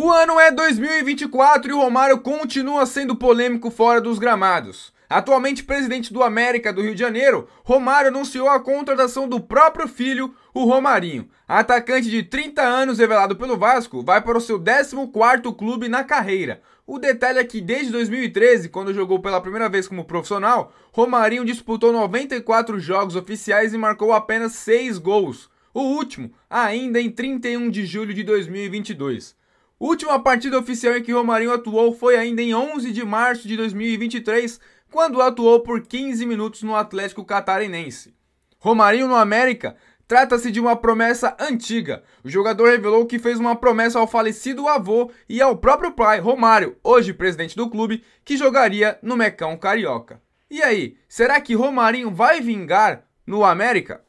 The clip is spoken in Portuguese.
O ano é 2024 e o Romário continua sendo polêmico fora dos gramados. Atualmente presidente do América do Rio de Janeiro, Romário anunciou a contratação do próprio filho, o Romarinho. Atacante de 30 anos revelado pelo Vasco, vai para o seu 14º clube na carreira. O detalhe é que desde 2013, quando jogou pela primeira vez como profissional, Romarinho disputou 94 jogos oficiais e marcou apenas 6 gols. O último, ainda em 31 de julho de 2022. Última partida oficial em que Romarinho atuou foi ainda em 11 de março de 2023, quando atuou por 15 minutos no Atlético Catarinense. Romarinho no América trata-se de uma promessa antiga. O jogador revelou que fez uma promessa ao falecido avô e ao próprio pai, Romário, hoje presidente do clube, que jogaria no Mecão Carioca. E aí, será que Romarinho vai vingar no América?